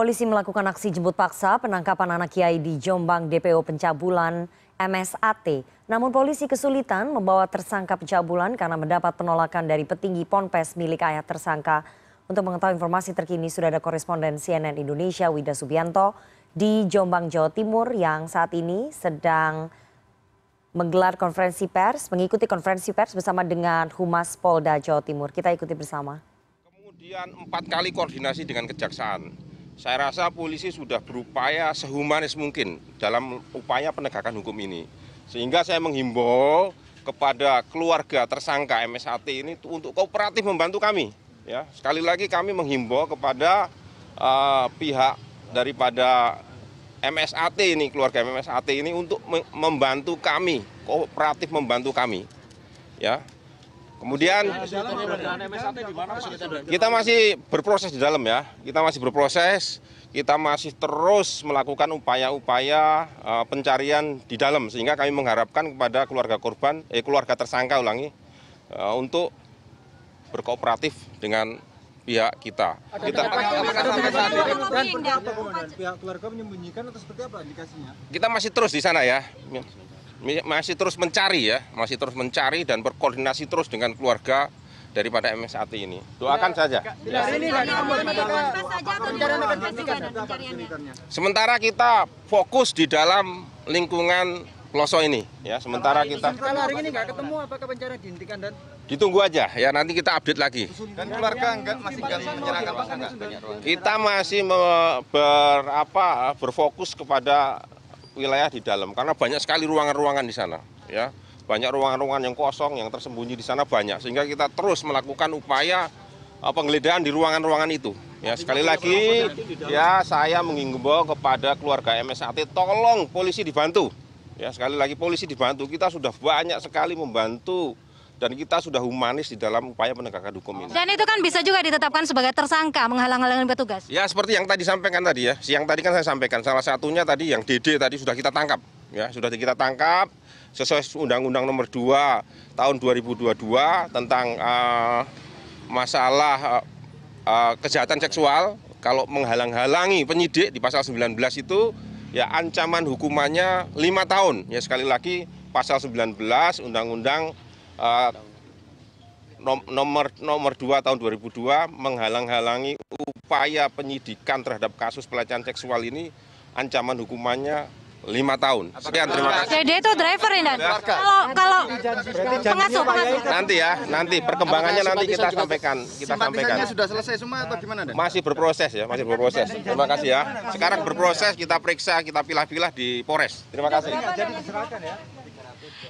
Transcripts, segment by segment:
Polisi melakukan aksi jemput paksa penangkapan anak kiai di Jombang DPO pencabulan MSAT. Namun polisi kesulitan membawa tersangka pencabulan karena mendapat penolakan dari petinggi Ponpes milik ayah tersangka. Untuk mengetahui informasi terkini sudah ada koresponden CNN Indonesia Wida Subianto di Jombang Jawa Timur yang saat ini sedang menggelar konferensi pers, mengikuti konferensi pers bersama dengan Humas Polda Jawa Timur. Kita ikuti bersama. Kemudian empat kali koordinasi dengan kejaksaan saya rasa polisi sudah berupaya sehumanis mungkin dalam upaya penegakan hukum ini. Sehingga saya menghimbau kepada keluarga tersangka MSAT ini untuk kooperatif membantu kami. Ya, sekali lagi kami menghimbau kepada uh, pihak daripada MSAT ini, keluarga MSAT ini untuk membantu kami, kooperatif membantu kami. Ya, Kemudian kita masih berproses di dalam ya, kita masih berproses, kita masih terus melakukan upaya-upaya eh, pencarian di dalam sehingga kami mengharapkan kepada keluarga korban, eh keluarga tersangka ulangi eh, untuk berkooperatif dengan pihak kita. kita pihak keluarga menyembunyikan atau seperti apa indikasinya? Kita masih terus di sana ya masih terus mencari ya, masih terus mencari dan berkoordinasi terus dengan keluarga daripada MSAT ini. Doakan saja. Ya? Sementara kita fokus di dalam lingkungan Ploso ini ya. Sementara kita hari ini nggak ketemu apakah pencarian dihentikan dan ditunggu aja ya nanti kita update lagi. Dan keluarga enggak masih enggak Kita masih ber, apa berfokus kepada wilayah di dalam karena banyak sekali ruangan-ruangan di sana ya banyak ruangan-ruangan yang kosong yang tersembunyi di sana banyak sehingga kita terus melakukan upaya eh, penggeledahan di ruangan-ruangan itu ya sekali lagi ya saya mengimbau kepada keluarga MSAT tolong polisi dibantu ya sekali lagi polisi dibantu kita sudah banyak sekali membantu dan kita sudah humanis di dalam upaya penegakan hukum ini. Dan itu kan bisa juga ditetapkan sebagai tersangka menghalang-halangi petugas. Ya seperti yang tadi sampaikan tadi ya, siang tadi kan saya sampaikan salah satunya tadi yang DD tadi sudah kita tangkap ya, sudah kita tangkap sesuai Undang-Undang Nomor 2 Tahun 2022 tentang uh, masalah uh, uh, kejahatan seksual kalau menghalang-halangi penyidik di pasal 19 itu ya ancaman hukumannya lima tahun ya sekali lagi pasal 19 Undang-Undang uh, nomor nomor 2 tahun 2002 menghalang-halangi upaya penyidikan terhadap kasus pelecehan seksual ini ancaman hukumannya lima tahun. Sekian terima kasih. Jadi itu driver ini. Kalau kalau pengasuh pengasuh. Nanti ya, nanti perkembangannya nanti kita sampaikan. Kita sampaikan. sudah selesai semua atau gimana? Dan? Masih berproses ya, masih berproses. Terima kasih ya. Sekarang berproses kita periksa, kita pilah-pilah di Polres. Terima kasih.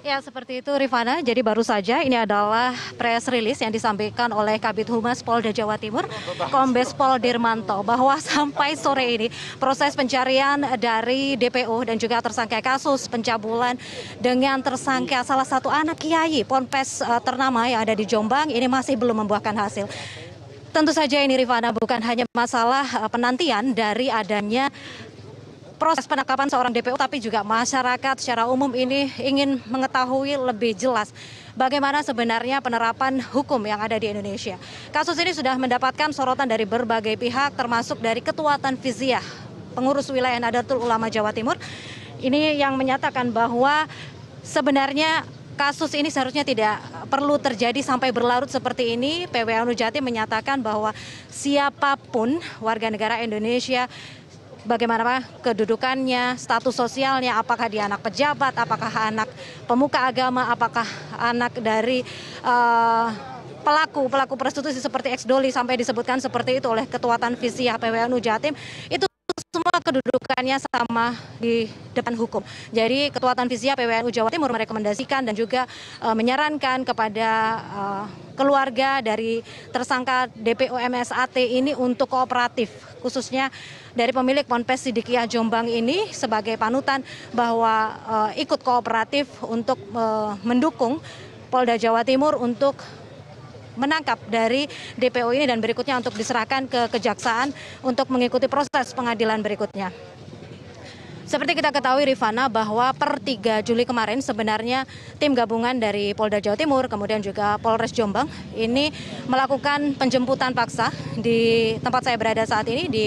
Ya seperti itu Rifana, jadi baru saja ini adalah press release yang disampaikan oleh Kabit Humas Polda Jawa Timur, Kombes Pol Dirmanto, bahwa sampai sore ini proses pencarian dari DPO dan juga tersangka kasus pencabulan dengan tersangka salah satu anak Kiai Ponpes eh, ternama yang ada di Jombang ini masih belum membuahkan hasil. Tentu saja ini Rifana bukan hanya masalah eh, penantian dari adanya proses penangkapan seorang DPO tapi juga masyarakat secara umum ini ingin mengetahui lebih jelas bagaimana sebenarnya penerapan hukum yang ada di Indonesia. Kasus ini sudah mendapatkan sorotan dari berbagai pihak termasuk dari Ketua Tanfiziah, pengurus wilayah Nadatul Ulama Jawa Timur. Ini yang menyatakan bahwa sebenarnya kasus ini seharusnya tidak perlu terjadi sampai berlarut seperti ini. PWNU Jatim menyatakan bahwa siapapun warga negara Indonesia bagaimana Pak, kedudukannya, status sosialnya, apakah dia anak pejabat, apakah anak pemuka agama, apakah anak dari uh, pelaku pelaku prostitusi seperti ex doli sampai disebutkan seperti itu oleh ketua visi PWNU Jatim itu semua kedudukannya sama di depan hukum. Jadi Ketua Tanfizia PWNU Jawa Timur merekomendasikan dan juga uh, menyarankan kepada uh, keluarga dari tersangka MSAT ini untuk kooperatif khususnya dari pemilik Ponpes Sidikiah Jombang ini sebagai panutan bahwa uh, ikut kooperatif untuk uh, mendukung Polda Jawa Timur untuk menangkap dari DPO ini dan berikutnya untuk diserahkan ke kejaksaan untuk mengikuti proses pengadilan berikutnya. Seperti kita ketahui Rifana bahwa per 3 Juli kemarin sebenarnya tim gabungan dari Polda Jawa Timur kemudian juga Polres Jombang ini melakukan penjemputan paksa di tempat saya berada saat ini di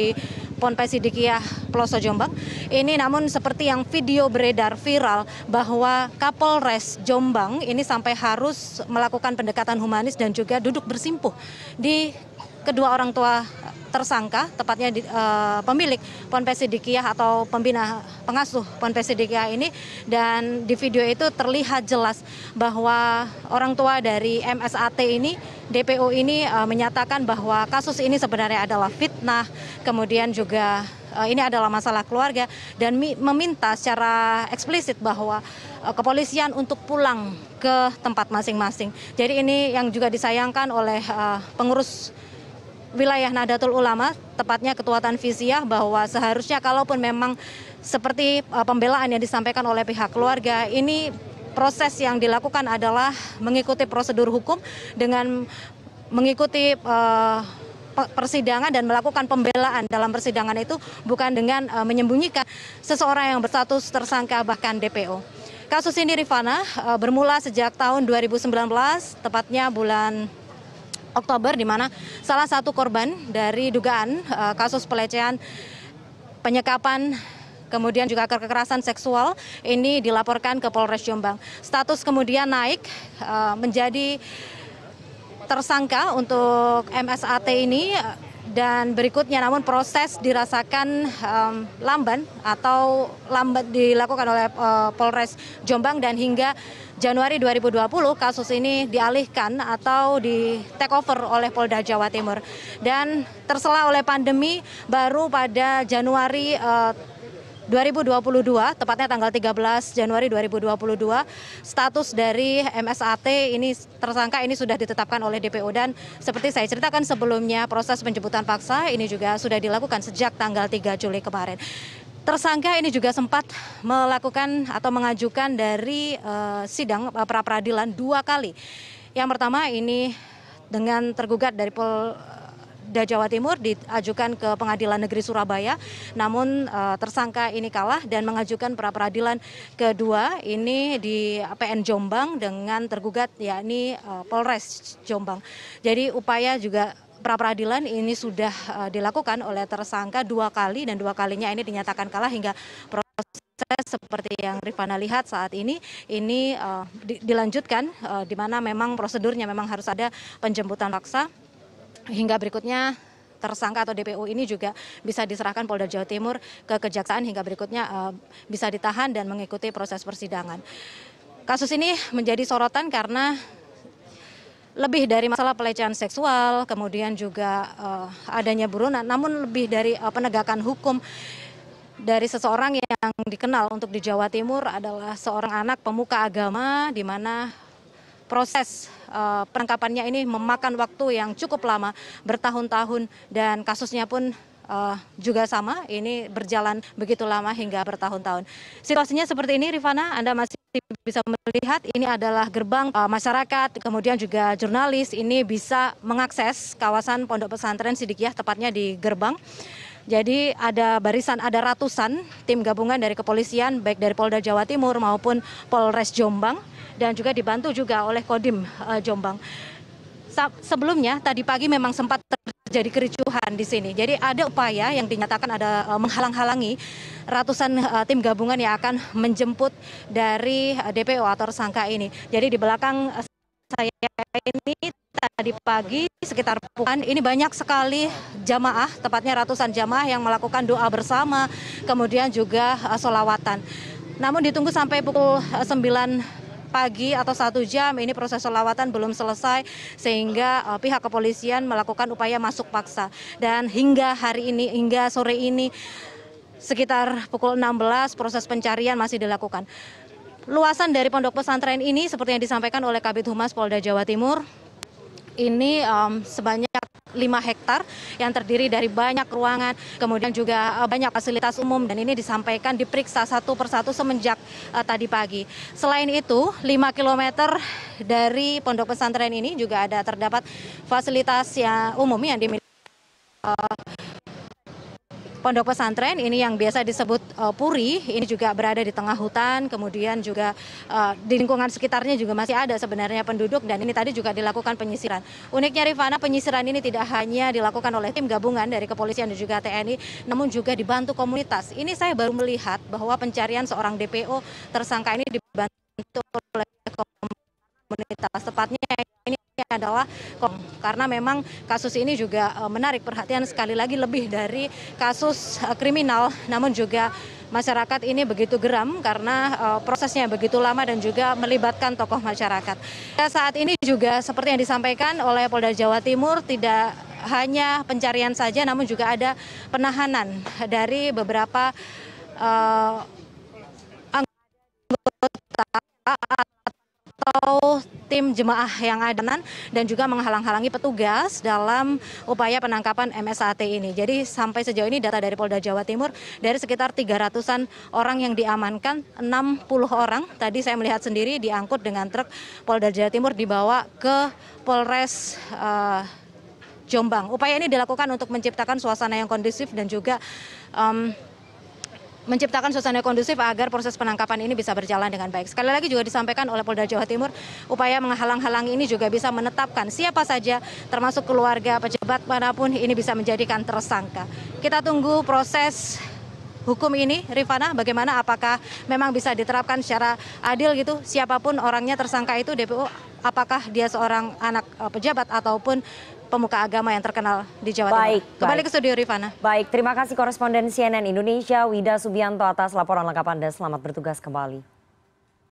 Ponpes Sidikiah Peloso Jombang. Ini namun seperti yang video beredar viral bahwa Kapolres Jombang ini sampai harus melakukan pendekatan humanis dan juga duduk bersimpuh di kedua orang tua tersangka, tepatnya di, e, pemilik Ponpes Sidikiah atau pembina pengasuh Ponpes Sidikiah ini dan di video itu terlihat jelas bahwa orang tua dari MSAT ini DPO ini uh, menyatakan bahwa kasus ini sebenarnya adalah fitnah, kemudian juga uh, ini adalah masalah keluarga dan meminta secara eksplisit bahwa uh, kepolisian untuk pulang ke tempat masing-masing. Jadi ini yang juga disayangkan oleh uh, pengurus wilayah Nahdlatul Ulama, tepatnya Ketua Tanfiziah bahwa seharusnya kalaupun memang seperti uh, pembelaan yang disampaikan oleh pihak keluarga ini proses yang dilakukan adalah mengikuti prosedur hukum dengan mengikuti uh, persidangan dan melakukan pembelaan dalam persidangan itu bukan dengan uh, menyembunyikan seseorang yang berstatus tersangka bahkan DPO. Kasus ini Rifana uh, bermula sejak tahun 2019 tepatnya bulan Oktober di mana salah satu korban dari dugaan uh, kasus pelecehan penyekapan kemudian juga kekerasan seksual ini dilaporkan ke Polres Jombang. Status kemudian naik eh, menjadi tersangka untuk MSAT ini eh, dan berikutnya namun proses dirasakan um, lamban atau lambat dilakukan oleh uh, Polres Jombang dan hingga Januari 2020 kasus ini dialihkan atau di take over oleh Polda Jawa Timur dan tersela oleh pandemi baru pada Januari uh, 2022, tepatnya tanggal 13 Januari 2022, status dari MSAT ini tersangka ini sudah ditetapkan oleh DPO dan seperti saya ceritakan sebelumnya proses penjemputan paksa ini juga sudah dilakukan sejak tanggal 3 Juli kemarin. Tersangka ini juga sempat melakukan atau mengajukan dari uh, sidang uh, eh, pra peradilan dua kali. Yang pertama ini dengan tergugat dari Pol polda jawa timur diajukan ke pengadilan negeri surabaya namun eh, tersangka ini kalah dan mengajukan pra peradilan kedua ini di pn jombang dengan tergugat yakni eh, polres jombang jadi upaya juga pra peradilan ini sudah eh, dilakukan oleh tersangka dua kali dan dua kalinya ini dinyatakan kalah hingga proses seperti yang Rifana lihat saat ini ini uh, di, dilanjutkan uh, di mana memang prosedurnya memang harus ada penjemputan paksa hingga berikutnya tersangka atau DPO ini juga bisa diserahkan Polda Jawa Timur ke kejaksaan hingga berikutnya eh, bisa ditahan dan mengikuti proses persidangan. Kasus ini menjadi sorotan karena lebih dari masalah pelecehan seksual, kemudian juga uh, adanya burunan, namun lebih dari uh, penegakan hukum dari seseorang yang dikenal untuk di Jawa Timur adalah seorang anak pemuka agama di mana proses Eh, Perangkapannya ini memakan waktu yang cukup lama bertahun-tahun dan kasusnya pun uh, juga sama, ini berjalan begitu lama hingga bertahun-tahun. Situasinya seperti ini, Rifana, Anda masih bisa melihat ini adalah gerbang uh, masyarakat, kemudian juga jurnalis ini bisa mengakses kawasan Pondok Pesantren Sidikiah, tepatnya di gerbang. Jadi ada barisan, ada ratusan tim gabungan dari kepolisian, baik dari Polda Jawa Timur maupun Polres Jombang dan juga dibantu juga oleh Kodim eh, Jombang. Sebelumnya tadi pagi memang sempat terjadi kericuhan di sini. Jadi ada upaya yang dinyatakan ada eh, menghalang-halangi ratusan eh, tim gabungan yang akan menjemput dari DPO atau tersangka ini. Jadi di belakang saya ini tadi pagi sekitar pukul ini banyak sekali jamaah, tepatnya ratusan jamaah yang melakukan doa bersama, kemudian juga solawatan. Namun ditunggu sampai pukul 9 pagi atau satu jam ini proses selawatan belum selesai sehingga eh, pihak kepolisian melakukan upaya masuk paksa dan hingga hari ini hingga sore ini sekitar pukul 16 proses pencarian masih dilakukan. Luasan dari pondok pesantren ini seperti yang disampaikan oleh Kabit Humas Polda Jawa Timur ini um, sebanyak 5 hektar yang terdiri dari banyak ruangan, kemudian juga eh, banyak fasilitas umum dan ini disampaikan diperiksa satu persatu semenjak uh, tadi pagi. Selain itu, 5 km dari pondok pesantren ini juga ada terdapat fasilitas yang umum yang dimiliki uh, pondok pesantren ini yang biasa disebut uh, puri ini juga berada di tengah hutan kemudian juga uh, di lingkungan sekitarnya juga masih ada sebenarnya penduduk dan ini tadi juga dilakukan penyisiran. Uniknya Rifana penyisiran ini tidak hanya dilakukan oleh tim gabungan dari kepolisian dan juga TNI namun juga dibantu komunitas. Ini saya baru melihat bahwa pencarian seorang DPO tersangka ini dibantu oleh komunitas tepatnya ini adalah karena memang kasus ini juga eh, menarik perhatian sekali lagi lebih dari kasus eh, kriminal namun juga masyarakat ini begitu geram karena eh, prosesnya begitu lama dan juga melibatkan tokoh masyarakat. Ya, saat ini juga seperti yang disampaikan oleh Polda Jawa Timur tidak hanya pencarian saja namun juga ada penahanan dari beberapa uh, anggota atau seluruh tim jemaah yang ada dan juga menghalang-halangi petugas dalam upaya penangkapan MSAT ini. Jadi sampai sejauh ini data dari Polda Jawa Timur dari sekitar 300-an orang yang diamankan 60 orang. Tadi saya melihat sendiri diangkut dengan truk Polda Jawa Timur dibawa ke Polres uh, Jombang. Upaya ini dilakukan untuk menciptakan suasana yang kondusif dan juga um, menciptakan suasana kondusif agar proses penangkapan ini bisa berjalan dengan baik. Sekali lagi juga disampaikan oleh Polda Jawa Timur, upaya menghalang-halangi ini juga bisa menetapkan siapa saja termasuk keluarga pejabat manapun ini bisa menjadikan tersangka. Kita tunggu proses hukum ini, Rifana, bagaimana apakah memang bisa diterapkan secara adil gitu, siapapun orangnya tersangka itu DPO, apakah dia seorang anak eh, pejabat ataupun pemuka agama yang terkenal di Jawa baik, Timur. Kembali baik. ke studio Rifana. Baik, terima kasih koresponden CNN Indonesia Wida Subianto atas laporan lengkap Anda. Selamat bertugas kembali.